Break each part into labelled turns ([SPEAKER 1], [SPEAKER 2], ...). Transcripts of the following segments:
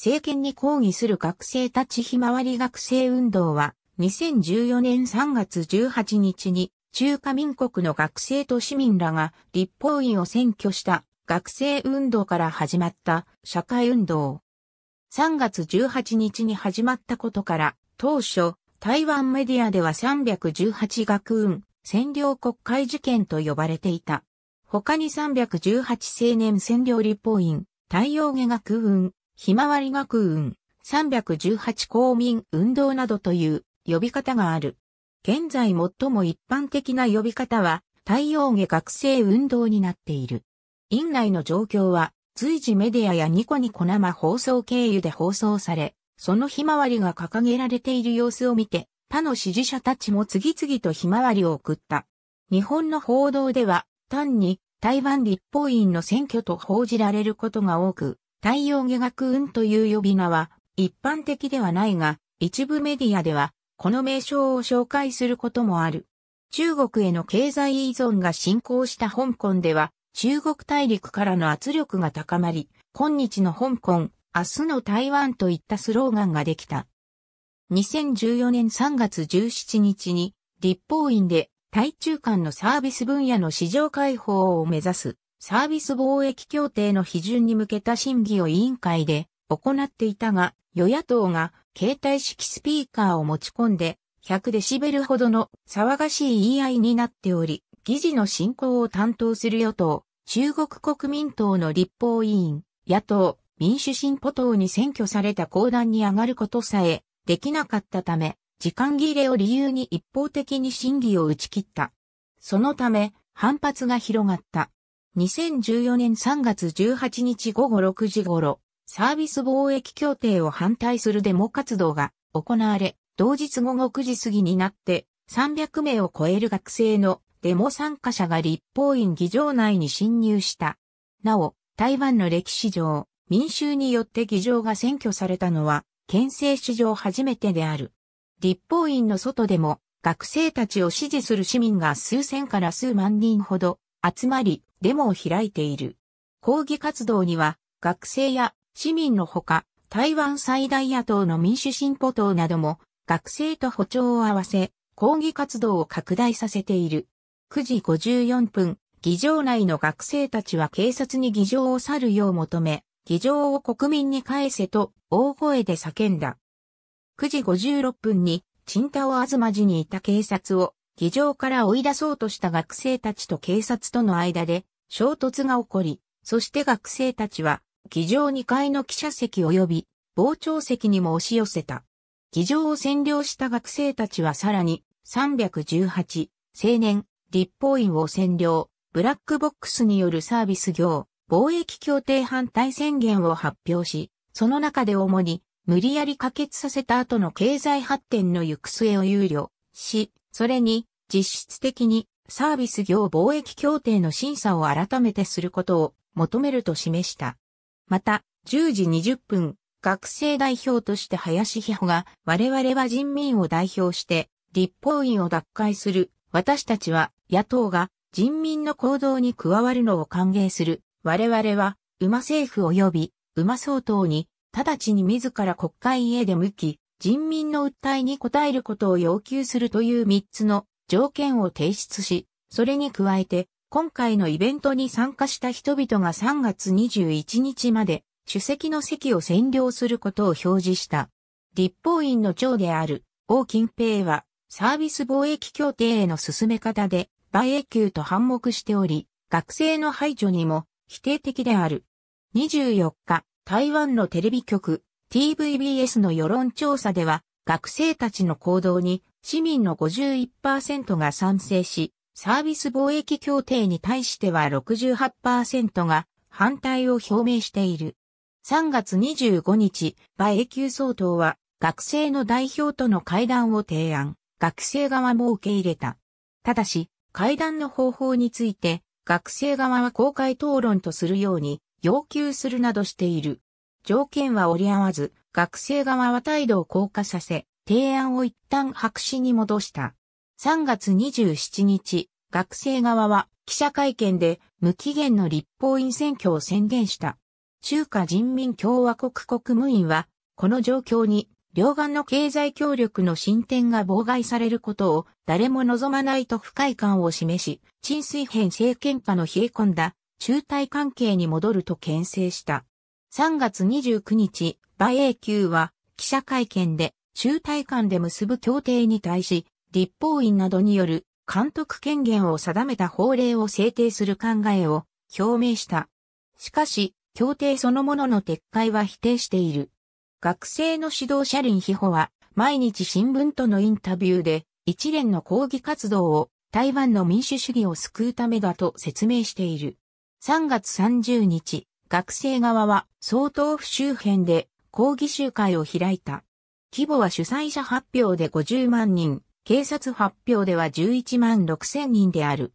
[SPEAKER 1] 政権に抗議する学生たちひまわり学生運動は、2014年3月18日に、中華民国の学生と市民らが立法院を占拠した学生運動から始まった社会運動。3月18日に始まったことから、当初、台湾メディアでは318学運、占領国会事件と呼ばれていた。他に318青年占領立法院、太陽下学運、ひまわり学運、318公民運動などという呼び方がある。現在最も一般的な呼び方は、太陽下学生運動になっている。院内の状況は、随時メディアやニコニコ生放送経由で放送され、そのひまわりが掲げられている様子を見て、他の支持者たちも次々とひまわりを送った。日本の報道では、単に台湾立法院の選挙と報じられることが多く、太陽下学運という呼び名は一般的ではないが、一部メディアではこの名称を紹介することもある。中国への経済依存が進行した香港では、中国大陸からの圧力が高まり、今日の香港、明日の台湾といったスローガンができた。2014年3月17日に立法院で対中間のサービス分野の市場開放を目指すサービス貿易協定の批准に向けた審議を委員会で行っていたが、与野党が携帯式スピーカーを持ち込んで100デシベルほどの騒がしい言い合いになっており、議事の進行を担当する与党、中国国民党の立法委員、野党、民主進歩党に選挙された公団に上がることさえできなかったため、時間切れを理由に一方的に審議を打ち切った。そのため、反発が広がった。2014年3月18日午後6時頃、サービス貿易協定を反対するデモ活動が行われ、同日午後9時過ぎになって300名を超える学生のデモ参加者が立法院議場内に侵入した。なお、台湾の歴史上、民衆によって議場が占拠されたのは、憲政史上初めてである。立法院の外でも、学生たちを支持する市民が数千から数万人ほど集まり、デモを開いている。抗議活動には、学生や市民のほか、台湾最大野党の民主進歩党なども、学生と歩調を合わせ、抗議活動を拡大させている。9時54分、議場内の学生たちは警察に議場を去るよう求め、議場を国民に返せと大声で叫んだ。9時56分に、チンタオアズマにいた警察を議場から追い出そうとした学生たちと警察との間で衝突が起こり、そして学生たちは議場2階の記者席及び傍聴席にも押し寄せた。議場を占領した学生たちはさらに318青年立法院を占領、ブラックボックスによるサービス業、貿易協定反対宣言を発表し、その中で主に無理やり可決させた後の経済発展の行く末を憂慮し、それに、実質的にサービス業貿易協定の審査を改めてすることを求めると示した。また、10時20分、学生代表として林秘保が、我々は人民を代表して、立法院を脱会する、私たちは、野党が人民の行動に加わるのを歓迎する。我々は、馬政府及び、馬総統に、直ちに自ら国会へ出向き、人民の訴えに応えることを要求するという3つの条件を提出し、それに加えて、今回のイベントに参加した人々が3月21日まで主席の席を占領することを表示した。立法院の長である王近平はサービス貿易協定への進め方で売永級と反目しており、学生の排除にも否定的である。24日、台湾のテレビ局 TVBS の世論調査では、学生たちの行動に市民の51%が賛成し、サービス貿易協定に対しては68%が反対を表明している。3月25日、キュー総統は学生の代表との会談を提案、学生側も受け入れた。ただし、会談の方法について、学生側は公開討論とするように要求するなどしている。条件は折り合わず、学生側は態度を硬化させ、提案を一旦白紙に戻した。3月27日、学生側は記者会見で無期限の立法院選挙を宣言した。中華人民共和国国務院は、この状況に両岸の経済協力の進展が妨害されることを誰も望まないと不快感を示し、陳水編政権下の冷え込んだ中台関係に戻ると牽制した。3月29日、バイエー級は記者会見で中大間で結ぶ協定に対し、立法院などによる監督権限を定めた法令を制定する考えを表明した。しかし、協定そのものの撤回は否定している。学生の指導者林秘保は、毎日新聞とのインタビューで、一連の抗議活動を台湾の民主主義を救うためだと説明している。3月30日、学生側は総統府周辺で抗議集会を開いた。規模は主催者発表で50万人、警察発表では11万6千人である。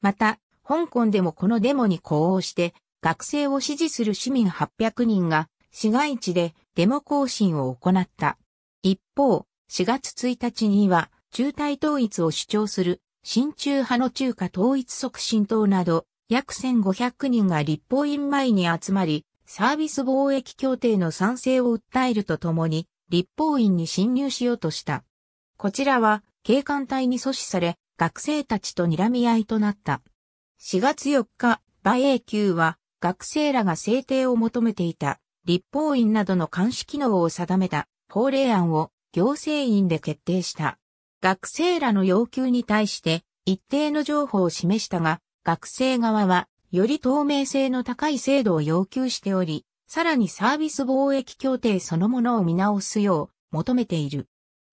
[SPEAKER 1] また、香港でもこのデモに呼応して、学生を支持する市民800人が市街地でデモ行進を行った。一方、4月1日には、中台統一を主張する、親中派の中華統一促進党など、約1500人が立法院前に集まり、サービス貿易協定の賛成を訴えるとともに、立法院に侵入しようとした。こちらは、警官隊に阻止され、学生たちと睨み合いとなった。4月4日、馬英九は、学生らが制定を求めていた、立法院などの監視機能を定めた法令案を行政院で決定した。学生らの要求に対して、一定の情報を示したが、学生側は、より透明性の高い制度を要求しており、さらにサービス貿易協定そのものを見直すよう求めている。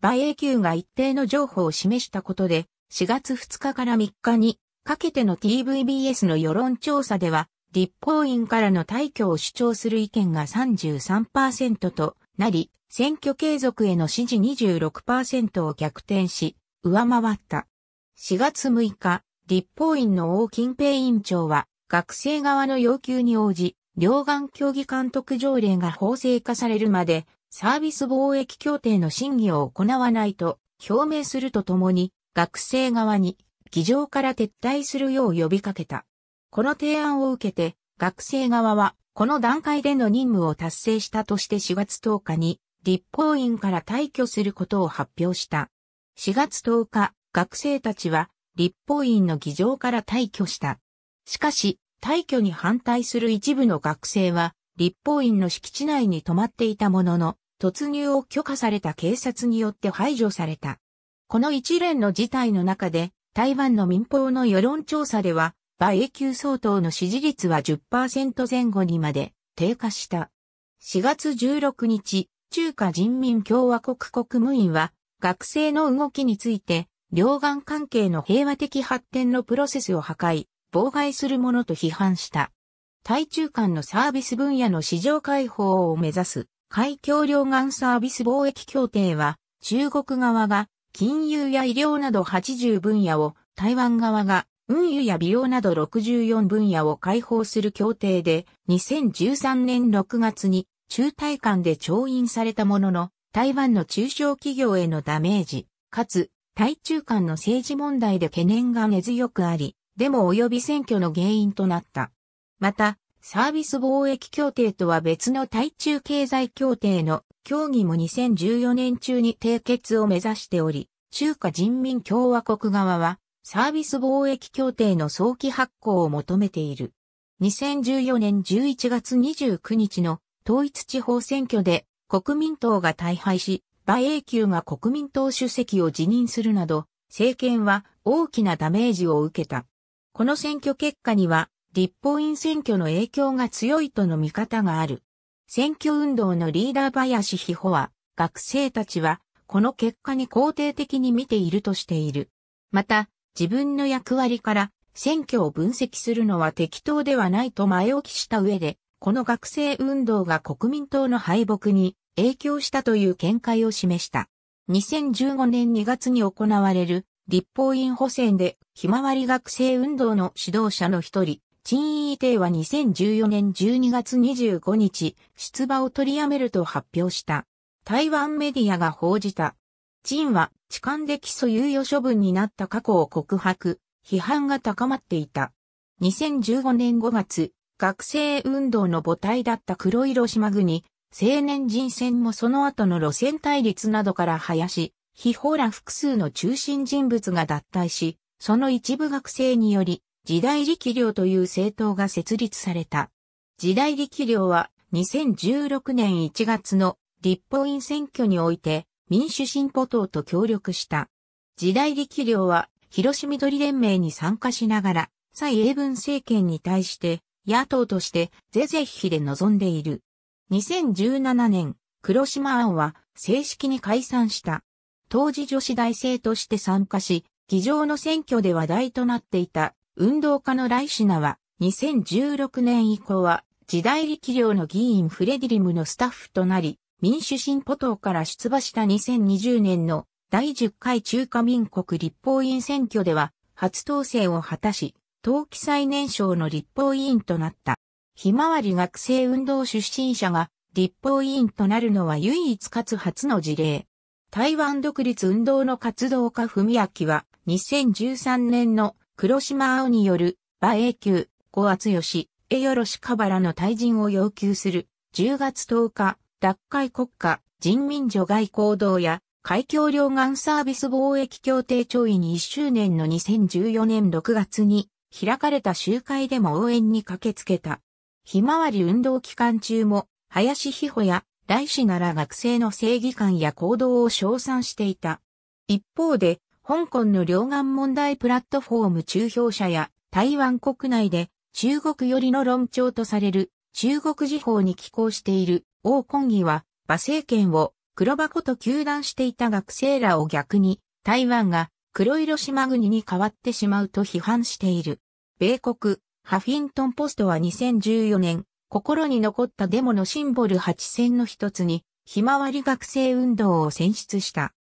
[SPEAKER 1] バイエーが一定の情報を示したことで、4月2日から3日にかけての TVBS の世論調査では、立法院からの退去を主張する意見が33%となり、選挙継続への支持26%を逆転し、上回った。4月6日、立法院の王近平委員長は、学生側の要求に応じ、両岸協議監督条例が法制化されるまで、サービス貿易協定の審議を行わないと表明するとともに、学生側に議場から撤退するよう呼びかけた。この提案を受けて、学生側は、この段階での任務を達成したとして4月10日に、立法院から退去することを発表した。4月10日、学生たちは、立法院の議場から退去した。しかし、退去に反対する一部の学生は、立法院の敷地内に泊まっていたものの、突入を許可された警察によって排除された。この一連の事態の中で、台湾の民放の世論調査では、馬英九総統の支持率は10%前後にまで低下した。4月16日、中華人民共和国国務院は、学生の動きについて、両岸関係の平和的発展のプロセスを破壊、妨害するものと批判した。対中間のサービス分野の市場開放を目指す海峡両岸サービス貿易協定は、中国側が金融や医療など80分野を、台湾側が運輸や美容など64分野を開放する協定で、2013年6月に中台間で調印されたものの、台湾の中小企業へのダメージ、かつ対中間の政治問題で懸念が根強くあり、デモ及び選挙の原因となった。また、サービス貿易協定とは別の対中経済協定の協議も2014年中に締結を目指しており、中華人民共和国側はサービス貿易協定の早期発行を求めている。2014年11月29日の統一地方選挙で国民党が大敗し、馬英九が国民党主席を辞任するなど、政権は大きなダメージを受けた。この選挙結果には、立法院選挙の影響が強いとの見方がある。選挙運動のリーダー林秘保は、学生たちは、この結果に肯定的に見ているとしている。また、自分の役割から選挙を分析するのは適当ではないと前置きした上で、この学生運動が国民党の敗北に影響したという見解を示した。2015年2月に行われる立法院補選でひまわり学生運動の指導者の一人、陳委定は2014年12月25日、出馬を取りやめると発表した。台湾メディアが報じた。陳は痴漢で起訴猶予処分になった過去を告白、批判が高まっていた。2015年5月、学生運動の母体だった黒色島国、青年人選もその後の路線対立などから林、非法ら複数の中心人物が脱退し、その一部学生により、時代力量という政党が設立された。時代力量は2016年1月の立法院選挙において民主進歩党と協力した。時代力量は広島緑連盟に参加しながら蔡英文政権に対して野党として是々非で臨んでいる。2017年、黒島案は正式に解散した。当時女子大生として参加し、議場の選挙で話題となっていた運動家のライシナは2016年以降は時代力量の議員フレディリムのスタッフとなり、民主進歩党から出馬した2020年の第10回中華民国立法院選挙では初当選を果たし、党記最年少の立法委員となった。ひまわり学生運動出身者が立法委員となるのは唯一かつ初の事例。台湾独立運動の活動家文明は2013年の黒島青による馬英九、小厚義、江よろしかばらの退陣を要求する10月10日、脱会国家、人民除外行動や海峡両岸サービス貿易協定調印1周年の2014年6月に開かれた集会でも応援に駆けつけた。ひまわり運動期間中も、林秘や、大志なら学生の正義感や行動を称賛していた。一方で、香港の両岸問題プラットフォーム中評者や、台湾国内で、中国寄りの論調とされる、中国時報に寄稿している、王根義は、馬政権を黒箱と糾弾していた学生らを逆に、台湾が黒色島国に変わってしまうと批判している。米国、ハフィントンポストは2014年、心に残ったデモのシンボル8選の一つに、ひまわり学生運動を選出した。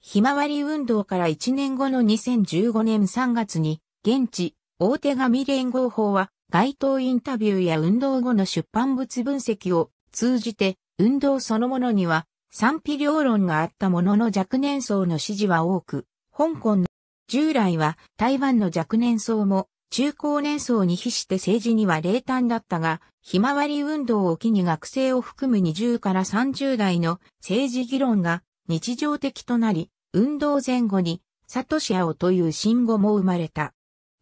[SPEAKER 1] ひまわり運動から1年後の2015年3月に、現地、大手紙連合法は、街頭インタビューや運動後の出版物分析を通じて、運動そのものには、賛否両論があったものの若年層の支持は多く、香港の従来は台湾の若年層も中高年層に比して政治には冷淡だったが、ひまわり運動を機に学生を含む20から30代の政治議論が日常的となり、運動前後にサトシアオという新語も生まれた。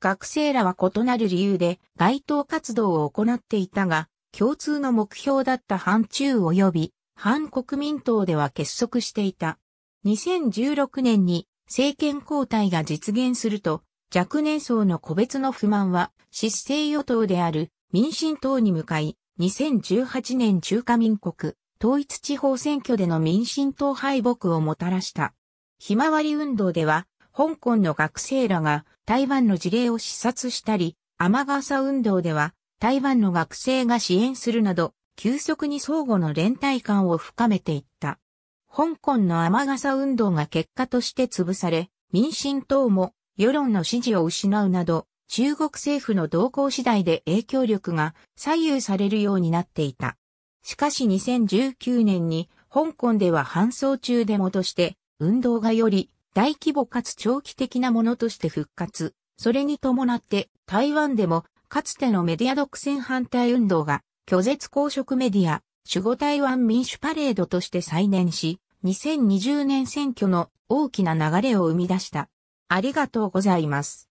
[SPEAKER 1] 学生らは異なる理由で街頭活動を行っていたが、共通の目標だった反中及び反国民党では結束していた。2016年に政権交代が実現すると、若年層の個別の不満は、失政与党である民進党に向かい、2018年中華民国統一地方選挙での民進党敗北をもたらした。ひまわり運動では、香港の学生らが台湾の事例を視察したり、天笠運動では台湾の学生が支援するなど、急速に相互の連帯感を深めていった。香港の天笠運動が結果として潰され、民進党も世論の支持を失うなど、中国政府の動向次第で影響力が左右されるようになっていた。しかし2019年に香港では搬送中デモとして、運動がより大規模かつ長期的なものとして復活。それに伴って台湾でもかつてのメディア独占反対運動が拒絶公職メディア守護台湾民主パレードとして再燃し、2020年選挙の大きな流れを生み出した。ありがとうございます。